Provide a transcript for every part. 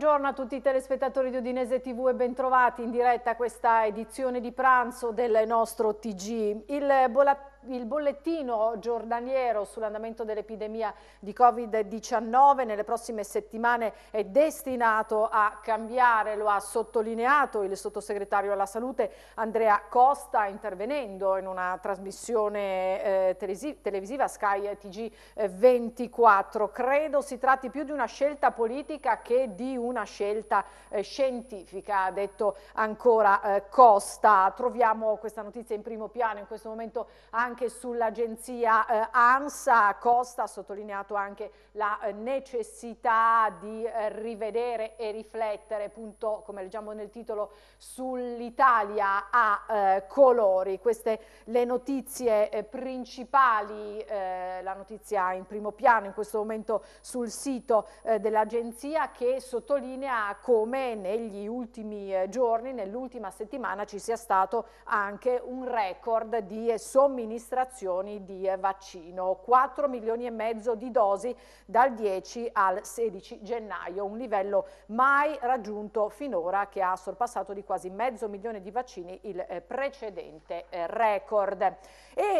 Buongiorno a tutti i telespettatori di Udinese TV e bentrovati in diretta a questa edizione di pranzo del nostro TG. Il bollettino il bollettino giornaliero sull'andamento dell'epidemia di Covid-19 nelle prossime settimane è destinato a cambiare, lo ha sottolineato il sottosegretario alla salute Andrea Costa intervenendo in una trasmissione eh, televisiva Sky TG24. Eh, Credo si tratti più di una scelta politica che di una scelta eh, scientifica, ha detto ancora eh, Costa. Troviamo questa notizia in primo piano in questo momento anche anche sull'agenzia eh, ANSA, Costa ha sottolineato anche la eh, necessità di eh, rivedere e riflettere, appunto, come leggiamo nel titolo, sull'Italia a eh, colori. Queste le notizie eh, principali, la notizia in primo piano in questo momento sul sito dell'agenzia che sottolinea come negli ultimi giorni, nell'ultima settimana ci sia stato anche un record di somministrazione somministrazioni di eh, vaccino. 4 milioni e mezzo di dosi dal 10 al 16 gennaio, un livello mai raggiunto finora che ha sorpassato di quasi mezzo milione di vaccini il eh, precedente eh, record. E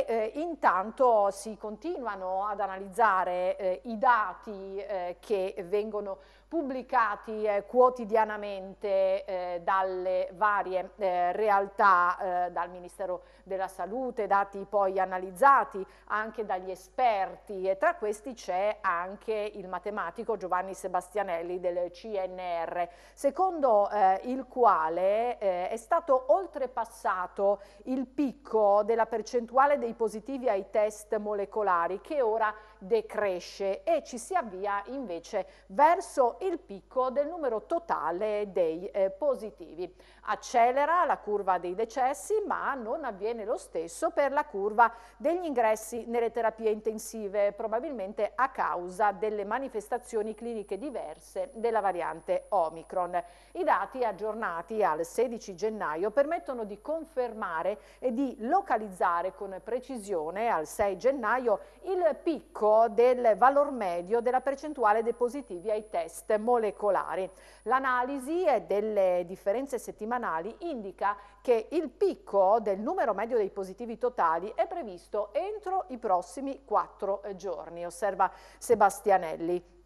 eh, intanto si continuano ad analizzare eh, i dati eh, che vengono pubblicati eh, quotidianamente eh, dalle varie eh, realtà, eh, dal Ministero della Salute, dati poi analizzati anche dagli esperti e tra questi c'è anche il matematico Giovanni Sebastianelli del CNR, secondo eh, il quale eh, è stato oltrepassato il picco della percentuale dei positivi ai test molecolari che ora è decresce e ci si avvia invece verso il picco del numero totale dei eh, positivi. Accelera la curva dei decessi ma non avviene lo stesso per la curva degli ingressi nelle terapie intensive, probabilmente a causa delle manifestazioni cliniche diverse della variante Omicron. I dati aggiornati al 16 gennaio permettono di confermare e di localizzare con precisione al 6 gennaio il picco calcolo del valor medio della percentuale dei positivi ai test molecolari. L'analisi delle differenze settimanali indica che il picco del numero medio dei positivi totali è previsto entro i prossimi quattro eh, giorni, osserva Sebastianelli.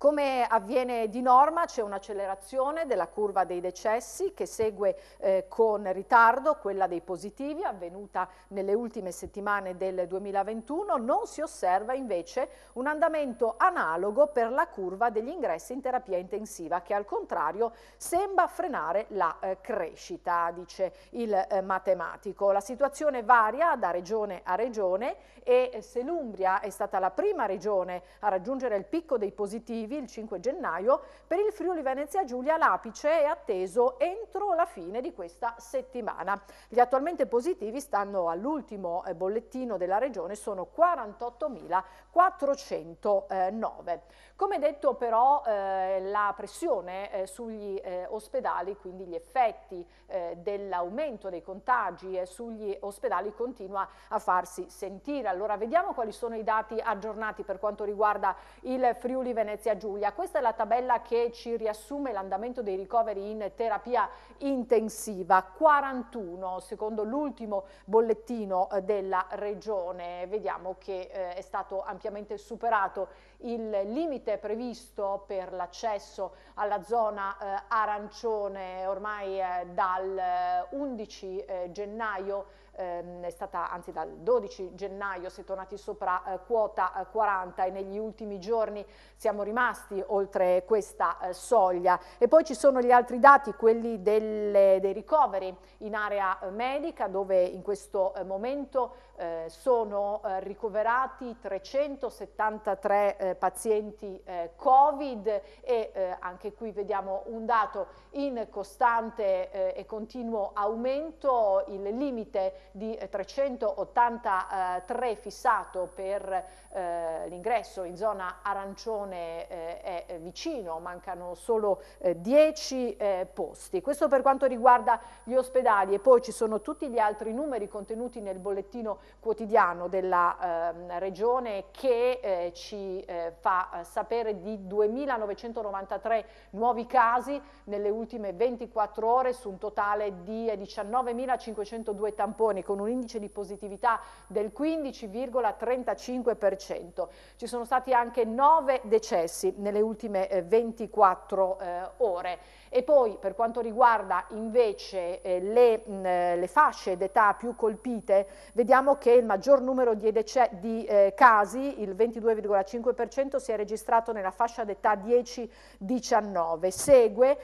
Come avviene di norma c'è un'accelerazione della curva dei decessi che segue eh, con ritardo quella dei positivi avvenuta nelle ultime settimane del 2021, non si osserva invece un andamento analogo per la curva degli ingressi in terapia intensiva che al contrario sembra frenare la eh, crescita, dice il eh, matematico. La situazione varia da regione a regione e eh, se l'Umbria è stata la prima regione a raggiungere il picco dei positivi, successivi, il 5 gennaio, per il Friuli Venezia Giulia l'apice è atteso entro la fine di questa settimana. Gli attualmente positivi stanno all'ultimo eh, bollettino della regione, sono 48.409. Come detto però eh, la pressione eh, sugli eh, ospedali, quindi gli effetti eh, dell'aumento dei contagi eh, sugli ospedali continua a farsi sentire. Allora vediamo quali sono i dati aggiornati per quanto riguarda il Friuli Venezia Giulia. Questa è la tabella che ci riassume l'andamento dei ricoveri in terapia intensiva, 41 secondo l'ultimo bollettino eh, della regione. Vediamo che eh, è stato ampiamente superato il limite previsto per l'accesso alla zona eh, arancione ormai eh, dal 11 eh, gennaio ehm, è stata anzi dal 12 gennaio si è tornati sopra eh, quota 40 eh, e negli ultimi giorni siamo rimasti oltre questa eh, soglia. E poi ci sono gli altri dati, quelli delle, dei ricoveri in area eh, medica dove in questo eh, momento sono ricoverati 373 pazienti Covid e anche qui vediamo un dato in costante e continuo aumento, il limite di 383 fissato per eh, l'ingresso in zona arancione eh, è vicino, mancano solo eh, 10 eh, posti. Questo per quanto riguarda gli ospedali e poi ci sono tutti gli altri numeri contenuti nel bollettino quotidiano della ehm, regione che eh, ci eh, fa sapere di 2.993 nuovi casi nelle ultime 24 ore su un totale di 19.502 tamponi persone con un indice di positività del 15,35%. Ci sono stati anche 9 decessi nelle ultime 24 eh, eh, ore. E poi per quanto riguarda invece eh, le, mh, le, fasce d'età più colpite, vediamo che il maggior numero di, di eh, casi, il 22,5%, si è registrato nella fascia d'età 10-19. Segue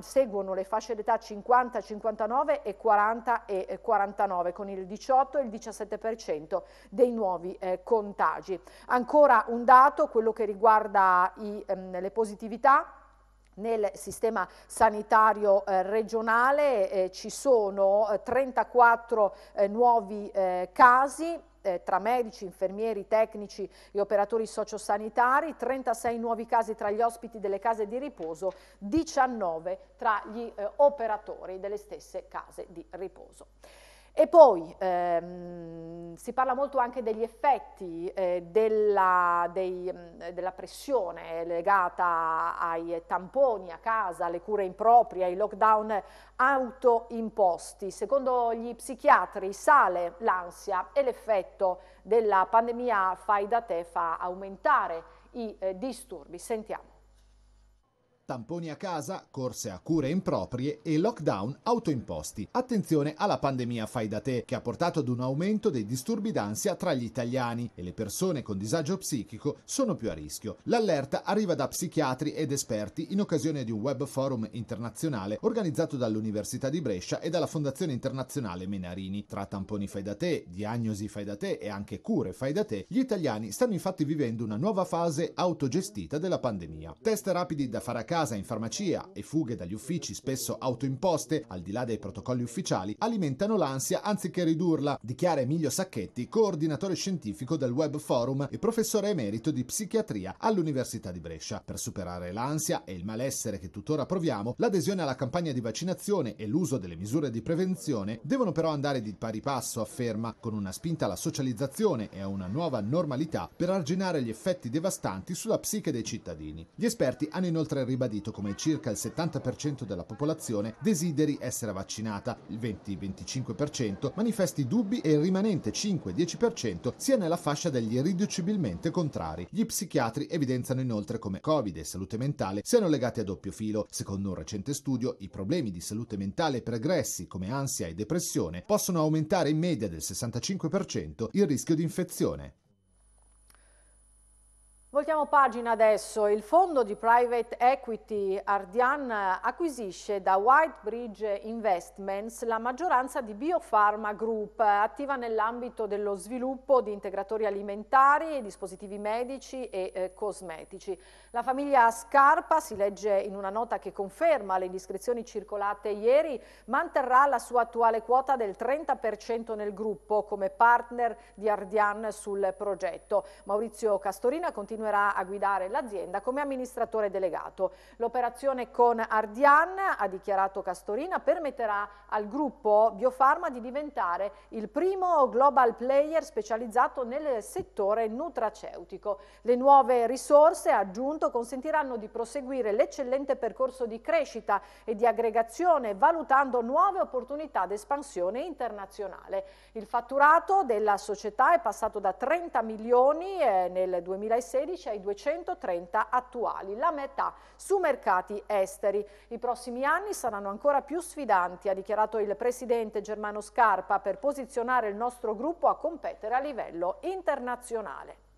seguono le fasce d'età 50-59 e 40 49. 2019 con il 18 e il 17% dei nuovi eh, contagi. Ancora un dato, quello che riguarda i, ehm, le positività nel sistema sanitario eh, regionale eh, ci sono eh, 34 eh, nuovi eh, casi, eh, tra medici, infermieri, tecnici e operatori sociosanitari, 36 nuovi casi tra gli ospiti delle case di riposo, 19 tra gli eh, operatori delle stesse case di riposo. E poi ehm, si parla molto anche degli effetti eh, della, dei, mm, della, pressione legata ai tamponi a casa, alle cure improprie, ai lockdown autoimposti. Secondo gli psichiatri sale l'ansia e l'effetto della pandemia fai da te fa aumentare i eh, disturbi. Sentiamo tamponi a casa, corse a cure improprie e lockdown autoimposti. Attenzione alla pandemia fai da te, che ha portato ad un aumento dei disturbi d'ansia tra gli italiani e le persone con disagio psichico sono più a rischio. L'allerta arriva da psichiatri ed esperti in occasione di un web forum internazionale organizzato dall'Università di Brescia e dalla Fondazione Internazionale Menarini. Tra tamponi fai da te, diagnosi fai da te e anche cure fai da te, gli italiani stanno infatti vivendo una nuova fase autogestita della pandemia. Test rapidi da fare a casa casa, in farmacia e fughe dagli uffici spesso autoimposte, al di là dei protocolli ufficiali, alimentano l'ansia anziché ridurla, dichiara Emilio Sacchetti, coordinatore scientifico del Web Forum e professore emerito di psichiatria all'Università di Brescia. Per superare l'ansia e il malessere che tuttora proviamo, l'adesione alla campagna di vaccinazione e l'uso delle misure di prevenzione devono però andare di pari passo, afferma, con una spinta alla socializzazione e a una nuova normalità per arginare gli effetti devastanti sulla psiche dei cittadini. Gli esperti hanno inoltre ribadito ribadito come circa il 70% della popolazione desideri essere vaccinata, il 20-25% manifesti dubbi e il rimanente 5-10% sia nella fascia degli irriducibilmente contrari. Gli psichiatri evidenziano inoltre come Covid e salute mentale siano legati a doppio filo. Secondo un recente studio, i problemi di salute mentale pregressi come ansia e depressione possono aumentare in media del 65% il rischio di infezione. Voltiamo pagina adesso. Il fondo di private equity Ardian acquisisce da Whitebridge Investments la maggioranza di Biopharma Group, attiva nell'ambito dello sviluppo di integratori alimentari, dispositivi medici e eh, cosmetici. La famiglia Scarpa, si legge in una nota che conferma le indiscrezioni circolate ieri, manterrà la sua attuale quota del 30% nel gruppo come partner di Ardian sul progetto. Maurizio Castorina continua continuerà a guidare l'azienda come amministratore delegato. L'operazione con Ardian, ha dichiarato Castorina, permetterà al gruppo Biofarma di diventare il primo global player specializzato nel settore nutraceutico. Le nuove risorse, ha aggiunto, consentiranno di proseguire l'eccellente percorso di crescita e di aggregazione, valutando nuove opportunità d'espansione internazionale. Il fatturato della società è passato da 30 milioni eh, nel 2016 2016 ai 230 attuali, la metà su mercati esteri. I prossimi anni saranno ancora più sfidanti, ha dichiarato il presidente Germano Scarpa, per posizionare il nostro gruppo a competere a livello internazionale.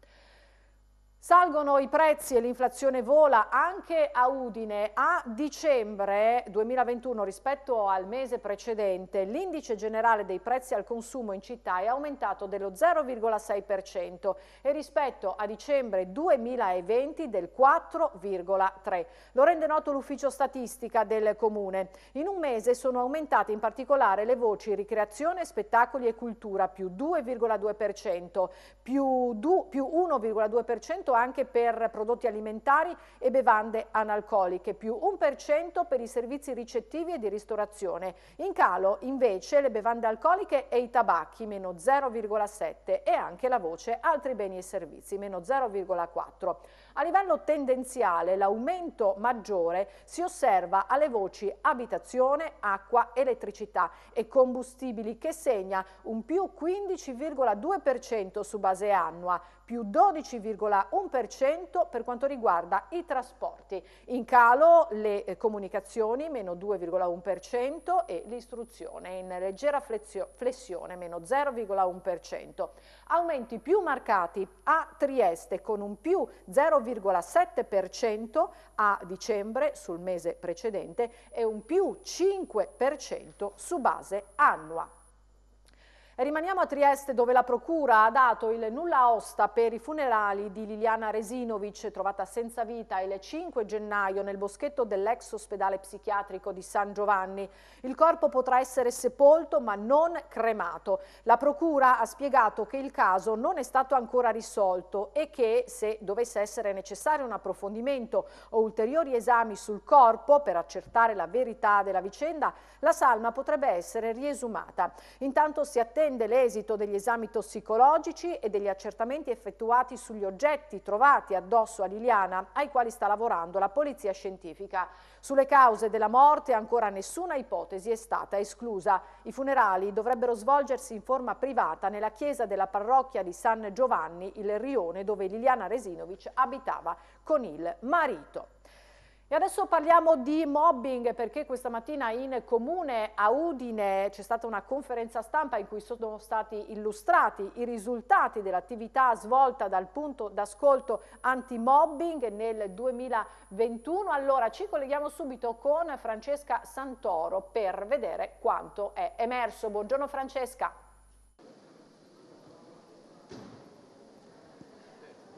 Salgono i prezzi e l'inflazione vola anche a Udine. A dicembre 2021 rispetto al mese precedente l'indice generale dei prezzi al consumo in città è aumentato dello 0,6% e rispetto a dicembre 2020 del 4,3%. Lo rende noto l'ufficio statistica del comune. In un mese sono aumentate in particolare le voci ricreazione, spettacoli e cultura più 2,2%, più, 1,2% prodotto anche per prodotti alimentari e bevande analcoliche, più 1% per i servizi ricettivi e di ristorazione. In calo invece le bevande alcoliche e i tabacchi, meno 0,7 e anche la voce altri beni e servizi, meno 0,4. A livello tendenziale l'aumento maggiore si osserva alle voci abitazione, acqua, elettricità e combustibili che segna un più 15,2% su base annua, più 12,1% per quanto riguarda i trasporti. In calo le eh, comunicazioni, meno 2,1% e l'istruzione in leggera flessione, meno 0,1% aumenti più marcati a Trieste con un più 0,7% a dicembre sul mese precedente e un più 5% su base annua. Rimaniamo a Trieste dove la Procura ha dato il nulla osta per i funerali di Liliana Resinovic, trovata senza vita il 5 gennaio nel boschetto dell'ex ospedale psichiatrico di San Giovanni. Il corpo potrà essere sepolto ma non cremato. La Procura ha spiegato che il caso non è stato ancora risolto e che se dovesse essere necessario un approfondimento o ulteriori esami sul corpo per accertare la verità della vicenda, la salma potrebbe essere riesumata. Intanto si attende attende l'esito degli esami tossicologici e degli accertamenti effettuati sugli oggetti trovati addosso a Liliana, ai quali sta lavorando la polizia scientifica. Sulle cause della morte ancora nessuna ipotesi è stata esclusa. I funerali dovrebbero svolgersi in forma privata nella chiesa della parrocchia di San Giovanni, il Rione, dove Liliana Resinovic abitava con il marito. E adesso parliamo di mobbing perché questa mattina in comune a Udine c'è stata una conferenza stampa in cui sono stati illustrati i risultati dell'attività svolta dal punto d'ascolto anti-mobbing nel 2021. Allora ci colleghiamo subito con Francesca Santoro per vedere quanto è emerso. Buongiorno Francesca.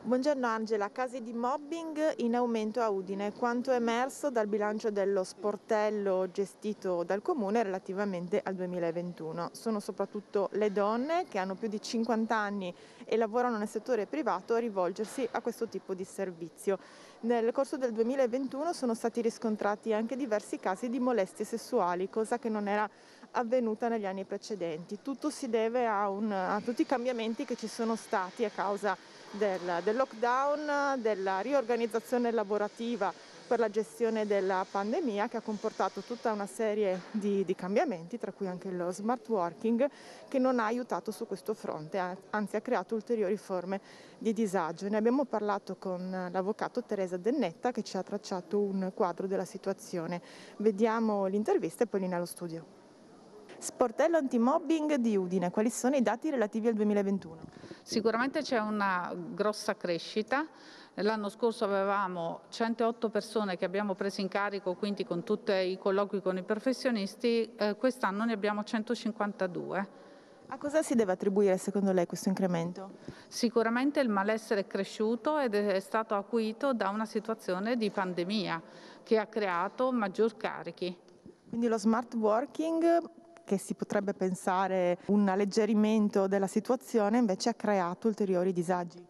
Buongiorno Angela, casi di mobbing in aumento a Udine, quanto è emerso dal bilancio dello sportello gestito dal comune relativamente al 2021. Sono soprattutto le donne che hanno più di 50 anni e lavorano nel settore privato a rivolgersi a questo tipo di servizio. Nel corso del 2021 sono stati riscontrati anche diversi casi di molestie sessuali, cosa che non era avvenuta negli anni precedenti. Tutto si deve a, un, a tutti i cambiamenti che ci sono stati a causa di del, del lockdown, della riorganizzazione lavorativa per la gestione della pandemia che ha comportato tutta una serie di, di, cambiamenti, tra cui anche lo smart working, che non ha aiutato su questo fronte, anzi ha creato ulteriori forme di disagio. Ne abbiamo parlato con l'avvocato Teresa Dennetta che ci ha tracciato un quadro della situazione. Vediamo l'intervista e poi lì nello studio. Sportello antimobbing di Udine, quali sono i dati relativi al 2021? Sicuramente c'è una grossa crescita. L'anno scorso avevamo 108 persone che abbiamo preso in carico, quindi con tutti i colloqui con i professionisti, eh, quest'anno ne abbiamo 152. A cosa si deve attribuire secondo lei questo incremento? Sicuramente il malessere è cresciuto ed è stato acuito da una situazione di pandemia che ha creato maggior carichi. Quindi lo smart working che si potrebbe pensare un alleggerimento della situazione, invece ha creato ulteriori disagi.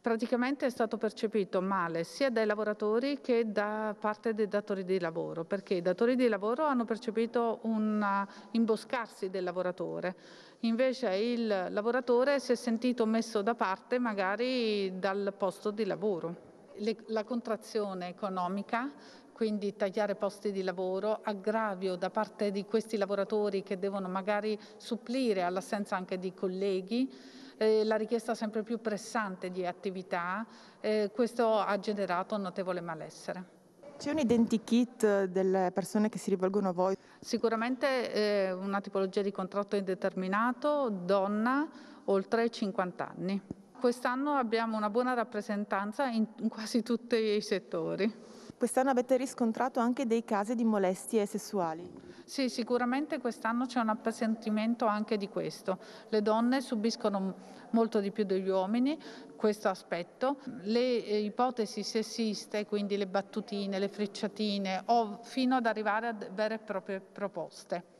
Praticamente è stato percepito male sia dai lavoratori che da parte dei datori di lavoro, perché i datori di lavoro hanno percepito un imboscarsi del lavoratore, invece il lavoratore si è sentito messo da parte magari dal posto di lavoro la contrazione economica quindi tagliare posti di lavoro, aggravio da parte di questi lavoratori che devono magari supplire all'assenza anche di colleghi, eh, la richiesta sempre più pressante di attività, eh, questo ha generato un notevole malessere. C'è un identikit eh, delle persone che si rivolgono a voi? Sicuramente eh, una tipologia di contratto indeterminato, donna, oltre 50 anni. Quest'anno abbiamo una buona rappresentanza in quasi tutti i settori. Quest'anno avete riscontrato anche dei casi di molestie sessuali? Sì, sicuramente quest'anno c'è un appesantimento anche di questo. Le donne subiscono molto di più degli uomini questo aspetto. Le eh, ipotesi sessiste, quindi le battutine, le frecciatine, o fino ad arrivare a vere e proprie proposte.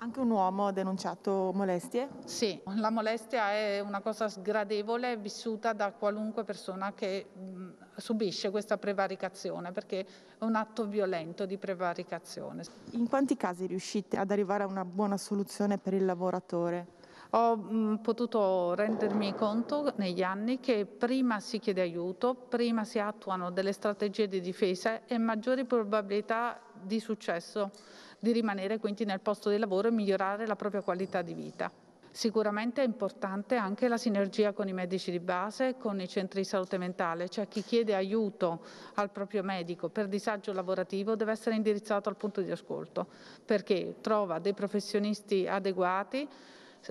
Anche un uomo ha denunciato molestie? Sì, la molestia è una cosa sgradevole vissuta da qualunque persona che mh, subisce questa prevaricazione perché è un atto violento di prevaricazione. In quanti casi riuscite ad arrivare a una buona soluzione per il lavoratore? Ho mh, potuto rendermi conto negli anni che prima si chiede aiuto, prima si attuano delle strategie di difesa e maggiori probabilità di successo di rimanere quindi nel posto di lavoro e migliorare la propria qualità di vita. Sicuramente è importante anche la sinergia con i medici di base e con i centri di salute mentale, cioè chi chiede aiuto al proprio medico per disagio lavorativo deve essere indirizzato al punto di ascolto, perché trova dei professionisti adeguati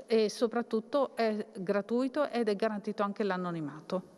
e soprattutto è gratuito ed è garantito anche l'anonimato.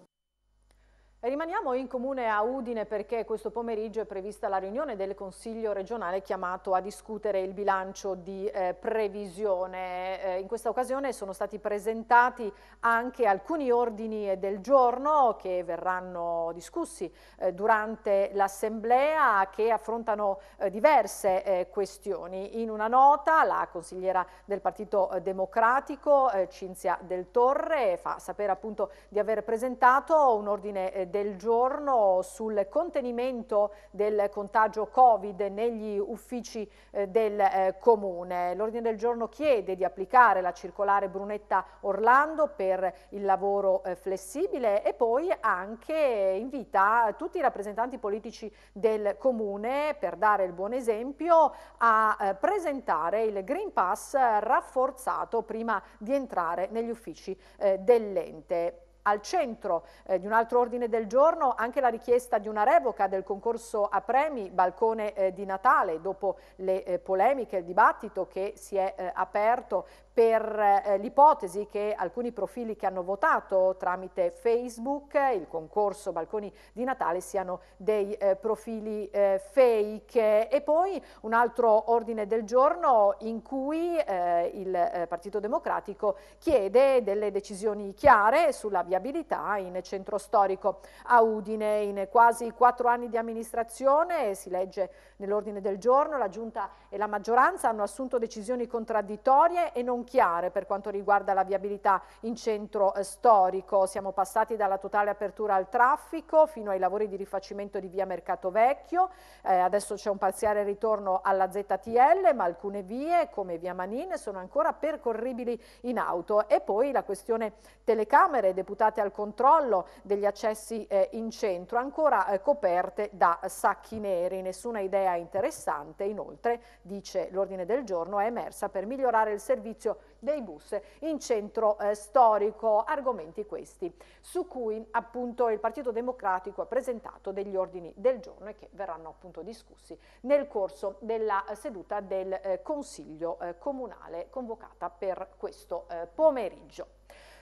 Rimaniamo in comune a Udine perché questo pomeriggio è prevista la riunione del Consiglio regionale chiamato a discutere il bilancio di eh, previsione. Eh, in questa occasione sono stati presentati anche alcuni ordini eh, del giorno che verranno discussi eh, durante l'assemblea che affrontano eh, diverse eh, questioni. In una nota la consigliera del Partito Democratico Cinzia Del Torre fa sapere appunto di aver presentato un ordine del giorno sul contenimento del contagio Covid negli uffici eh, del eh, Comune. L'ordine del giorno chiede di applicare la circolare Brunetta Orlando per il lavoro eh, flessibile e poi anche invita tutti i rappresentanti politici del Comune per dare il buon esempio a presentare il Green Pass rafforzato prima di entrare negli uffici dell'ente al centro eh, di un altro ordine del giorno anche la richiesta di una revoca del concorso a premi Balcone eh, di Natale dopo le eh, polemiche, il dibattito che si è eh, aperto per eh, l'ipotesi che alcuni profili che hanno votato tramite Facebook, il concorso Balconi di Natale, siano dei eh, profili eh, fake. E poi un altro ordine del giorno in cui eh, il eh, Partito Democratico chiede delle decisioni chiare sulla viabilità in centro storico a Udine. In quasi quattro anni di amministrazione, si legge nell'ordine del giorno, la Giunta e la maggioranza hanno assunto decisioni contraddittorie e non chiare per quanto riguarda la viabilità in centro eh, storico. Siamo passati dalla totale apertura al traffico fino ai lavori di rifacimento di via Mercato Vecchio, eh, adesso c'è un parziale ritorno alla ZTL, ma alcune vie come via Manin sono ancora percorribili in auto. E poi la questione telecamere deputate al controllo degli accessi eh, in centro, ancora eh, coperte da sacchi neri. Nessuna idea interessante, inoltre, dice l'ordine del giorno, è emersa per migliorare il servizio servizio dei bus in centro eh, storico. Argomenti questi su cui appunto il Partito Democratico ha presentato degli ordini del giorno e che verranno appunto discussi nel corso della eh, seduta del eh, Consiglio eh, Comunale convocata per questo eh, pomeriggio.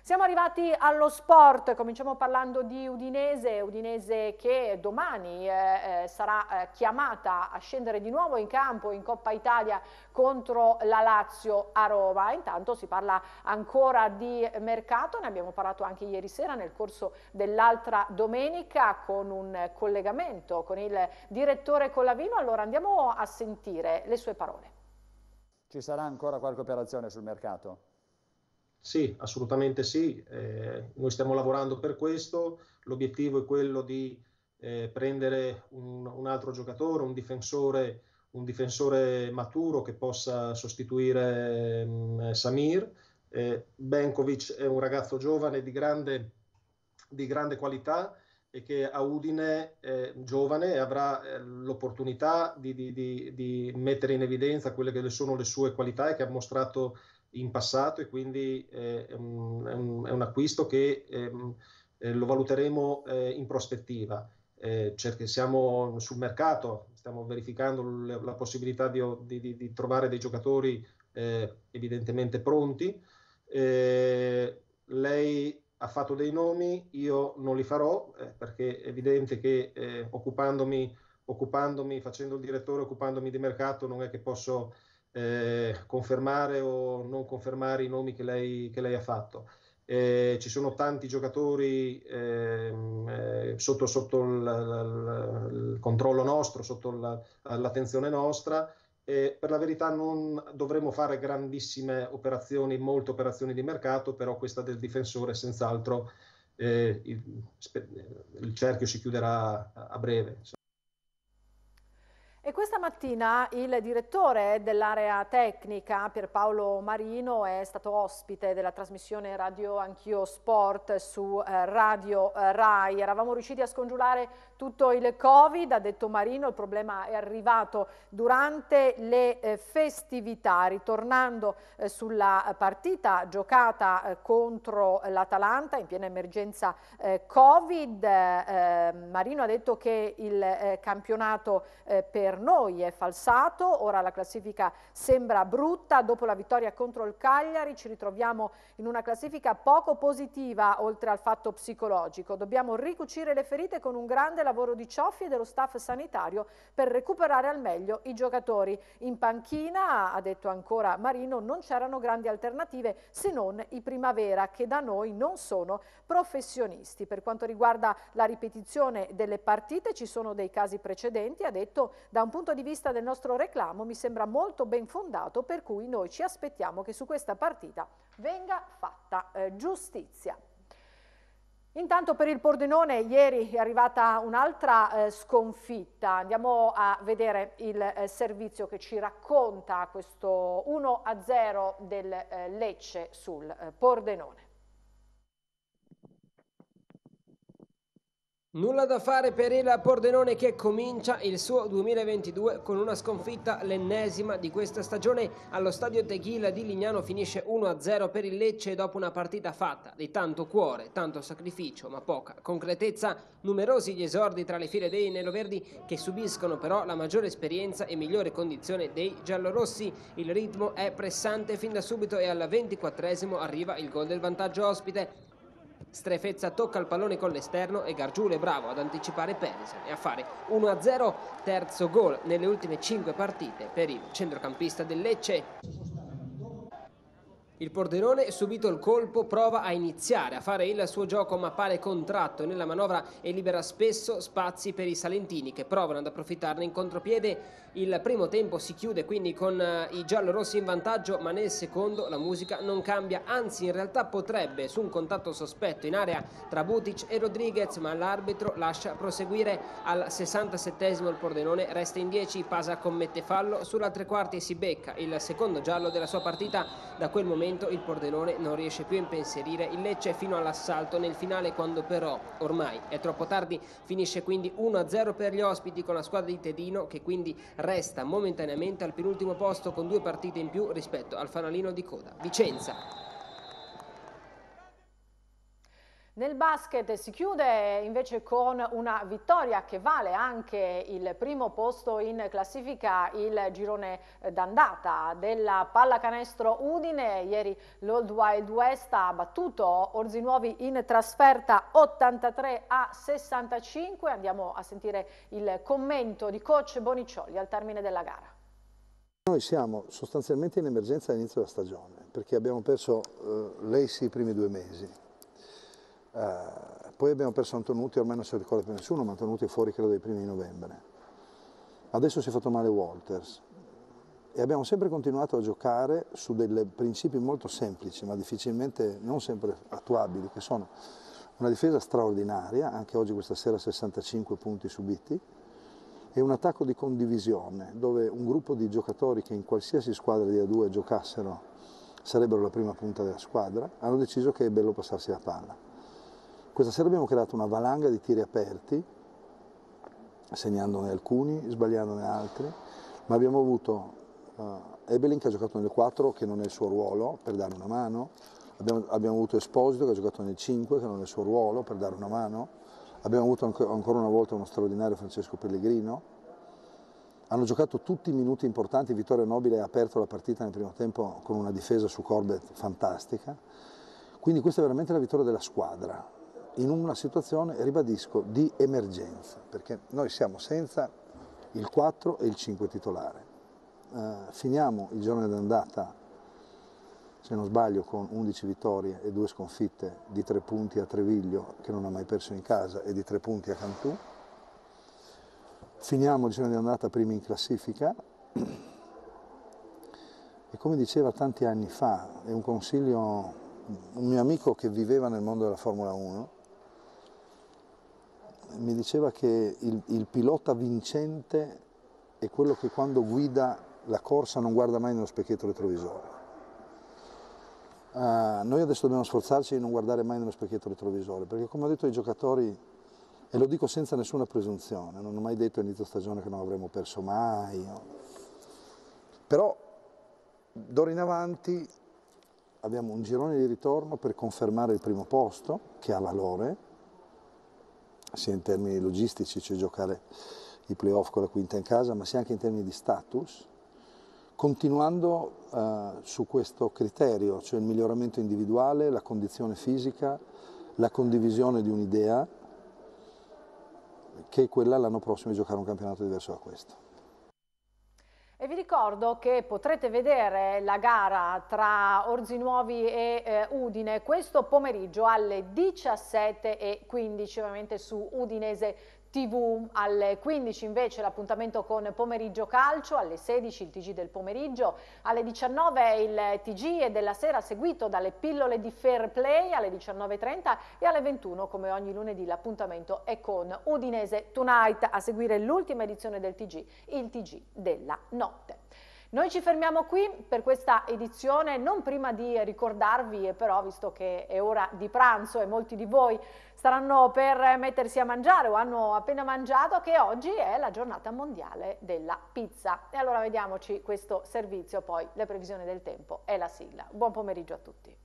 Siamo arrivati allo sport, cominciamo parlando di Udinese, Udinese che domani eh, eh, sarà eh, chiamata a scendere di nuovo in campo in Coppa Italia contro la Lazio a Roma. Intanto si parla ancora di mercato, ne abbiamo parlato anche ieri sera nel corso dell'altra domenica con un collegamento con il direttore Collavino. Allora andiamo a sentire le sue parole. Ci sarà ancora qualche operazione sul mercato? Sì, assolutamente sì, eh, noi stiamo lavorando per questo, l'obiettivo è quello di eh, prendere un, un, altro giocatore, un difensore, un difensore maturo che possa sostituire mh, mm, Samir. Eh, Benkovic è un ragazzo giovane di grande, di grande qualità e che a Udine, eh, giovane, avrà eh, l'opportunità di, di, di, di, mettere in evidenza quelle che sono le sue qualità e che ha mostrato in passato e quindi eh, è un, è un acquisto che ehm, eh, lo valuteremo eh, in prospettiva. Cioè siamo sul mercato, stiamo verificando la possibilità di, di, di trovare dei giocatori evidentemente pronti. lei ha fatto dei nomi, io non li farò eh, perché è evidente che eh, occupandomi, occupandomi, facendo il direttore, occupandomi di mercato, non è che posso eh, confermare o non confermare i nomi che lei, che lei ha fatto. Eh, ci sono tanti giocatori ehm, eh, sotto, sotto il, il, il, controllo nostro, sotto la, l'attenzione nostra. Eh, per la verità non dovremmo fare grandissime operazioni, molte operazioni di mercato, però questa del difensore senz'altro eh, il, il, cerchio si chiuderà a breve. E questa mattina il direttore dell'area tecnica Pierpaolo Marino è stato ospite della trasmissione Radio Anch'io Sport su eh, Radio eh, Rai. Eravamo riusciti a scongiurare tutto il Covid, ha detto Marino, il problema è arrivato durante le eh, festività, ritornando eh, sulla partita giocata eh, contro l'Atalanta in piena emergenza Covid, ehm, Marino ha detto che il campionato per noi è falsato, ora la classifica sembra brutta, dopo la vittoria contro il Cagliari ci ritroviamo in una classifica poco positiva oltre al fatto psicologico, dobbiamo ricucire le ferite con un grande lavoro di Cioffi e dello staff sanitario per recuperare al meglio i giocatori. In panchina, ha detto ancora Marino, non c'erano grandi alternative se non i primavera che da noi non sono professionisti. Per quanto riguarda la ripetizione delle partite ci sono dei casi precedenti, ha detto da un punto di vista del nostro reclamo mi sembra molto ben fondato per cui noi ci aspettiamo che su questa partita venga fatta eh, giustizia. Intanto per il Pordenone ieri è arrivata un'altra eh, sconfitta, andiamo a vedere il eh, servizio che ci racconta questo 1-0 del eh, Lecce sul eh, Pordenone. Nulla da fare per il Pordenone che comincia il suo 2022 con una sconfitta, l'ennesima di questa stagione. Allo stadio Tequila di Lignano finisce 1-0 per il Lecce dopo una partita fatta di tanto cuore, tanto sacrificio, ma poca concretezza. Numerosi gli esordi tra le file dei neroverdi che subiscono però la maggiore esperienza e migliore condizione dei giallorossi. Il ritmo è pressante fin da subito e al 24 arriva il gol del vantaggio ospite. Strefezza tocca il pallone con l'esterno e Gargiulo è bravo ad anticipare Pedersen e a fare 1-0, terzo gol nelle ultime 5 partite per il centrocampista del Lecce. Il Pordenone, subito il colpo, prova a iniziare a fare il suo gioco ma pare contratto nella manovra e libera spesso spazi per i salentini che provano ad approfittarne in contropiede. Il primo tempo si chiude quindi con eh, i giallorossi in vantaggio ma nel secondo la musica non cambia, anzi in realtà potrebbe su un contatto sospetto in area tra Butic e Rodriguez ma l'arbitro lascia proseguire al 67 il Pordenone resta in 10, Pasa commette fallo, sulla tre quarti si becca il secondo giallo della sua partita da quel momento momento il Pordenone non riesce più a impensierire il Lecce fino all'assalto nel finale quando però ormai è troppo tardi finisce quindi 1-0 per gli ospiti con la squadra di Tedino che quindi resta momentaneamente al penultimo posto con due partite in più rispetto al fanalino di coda. Vicenza Nel basket si chiude invece con una vittoria che vale anche il primo posto in classifica il girone eh, d'andata della pallacanestro Udine. Ieri l'Old Wild West ha battuto Orzinuovi in trasferta 83 a 65. Andiamo a sentire il commento di coach Boniccioli al termine della gara. Noi siamo sostanzialmente in emergenza all'inizio della stagione perché abbiamo perso eh, Lacey i primi due mesi eh, poi abbiamo perso Antonuti, ormai non si ricorda più nessuno, ma Antonuti è fuori credo dai primi di novembre. Adesso si è fatto male Walters e abbiamo sempre continuato a giocare su dei principi molto semplici, ma difficilmente non sempre attuabili, che sono una difesa straordinaria, anche oggi questa sera 65 punti subiti, e un attacco di condivisione, dove un gruppo di giocatori che in qualsiasi squadra di A2 giocassero sarebbero la prima punta della squadra, hanno deciso che è bello passarsi la palla. Questa sera abbiamo creato una valanga di tiri aperti, segnandone alcuni, sbagliandone altri, ma abbiamo avuto uh, eh, Ebelin che ha giocato nel 4 che non è il suo ruolo per dare una mano, abbiamo, abbiamo, avuto Esposito che ha giocato nel 5 che non è il suo ruolo per dare una mano, abbiamo avuto anco, ancora una volta uno straordinario Francesco Pellegrino, hanno giocato tutti i minuti importanti, Vittorio Nobile ha aperto la partita nel primo tempo con una difesa su Corbett fantastica, quindi questa è veramente la vittoria della squadra, in una situazione, ribadisco, di emergenza, perché noi siamo senza il 4 e il 5 titolare. Eh, finiamo il giorno d'andata, se non sbaglio, con 11 vittorie e 2 sconfitte di 3 punti a Treviglio, che non ha mai perso in casa, e di 3 punti a Cantù. Finiamo il giorno d'andata primi in classifica e come diceva tanti anni fa, è un consiglio, un mio amico che viveva nel mondo della Formula 1, mi diceva che il, il pilota vincente è quello che quando guida la corsa non guarda mai nello specchietto retrovisore. Uh, ah, noi adesso dobbiamo sforzarci di non guardare mai nello specchietto retrovisore, perché come ho detto ai giocatori, e lo dico senza nessuna presunzione, non ho mai detto all'inizio stagione che non avremmo perso mai, no? però d'ora in avanti abbiamo un girone di ritorno per confermare il primo posto, che ha valore, sia in termini logistici, cioè giocare i playoff con la quinta in casa, ma sia anche in termini di status, continuando eh, su questo criterio, cioè il miglioramento individuale, la condizione fisica, la condivisione di un'idea, che è quella l'anno prossimo di giocare un campionato diverso da questo. E vi ricordo che potrete vedere la gara tra Orzinuovi e eh, Udine questo pomeriggio alle 17.15, ovviamente su Udinese TV. Alle 15 invece l'appuntamento con Pomeriggio Calcio, alle 16 il TG del pomeriggio, alle 19 il TG e della sera seguito dalle pillole di Fair Play alle 19.30 e alle 21 come ogni lunedì l'appuntamento è con Udinese Tonight a seguire l'ultima edizione del TG, il TG della notte. Noi ci fermiamo qui per questa edizione, non prima di ricordarvi, però visto che è ora di pranzo e molti di voi staranno per mettersi a mangiare o hanno appena mangiato che oggi è la giornata mondiale della pizza. E allora vediamoci questo servizio, poi le previsioni del tempo e la sigla. Buon pomeriggio a tutti.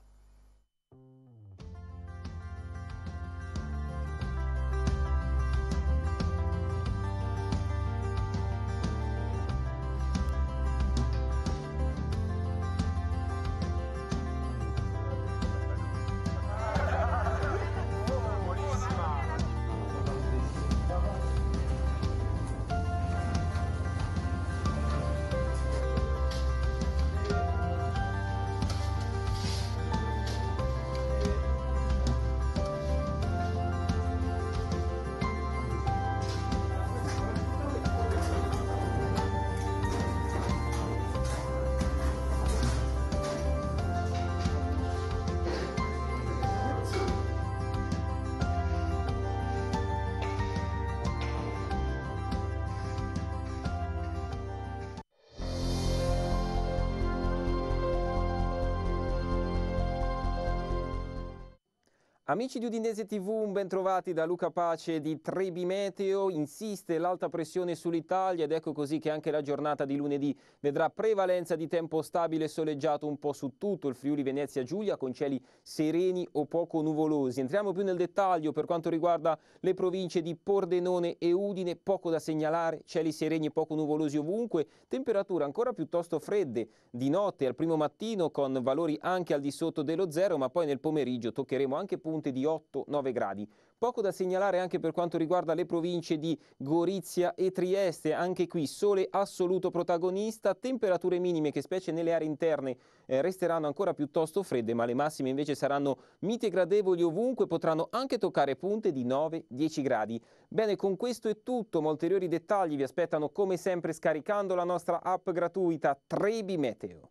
Amici di Udinese TV, ben trovati da Luca Pace di Trebimeteo. Insiste l'alta pressione sull'Italia ed ecco così che anche la giornata di lunedì vedrà prevalenza di tempo stabile e soleggiato un po' su tutto il Friuli Venezia Giulia con cieli sereni o poco nuvolosi. Entriamo più nel dettaglio per quanto riguarda le province di Pordenone e Udine, poco da segnalare, cieli sereni e poco nuvolosi ovunque, temperature ancora piuttosto fredde di notte al primo mattino con valori anche al di sotto dello zero, ma poi nel pomeriggio toccheremo anche punti Piemonte di 8-9 gradi. Poco da segnalare anche per quanto riguarda le province di Gorizia e Trieste, anche qui sole assoluto protagonista, temperature minime che specie nelle aree interne eh, resteranno ancora piuttosto fredde, ma le massime invece saranno mite gradevoli ovunque, potranno anche toccare punte di 9-10 gradi. Bene, con questo è tutto, ma ulteriori dettagli vi aspettano come sempre scaricando la nostra app gratuita Trebi Meteo.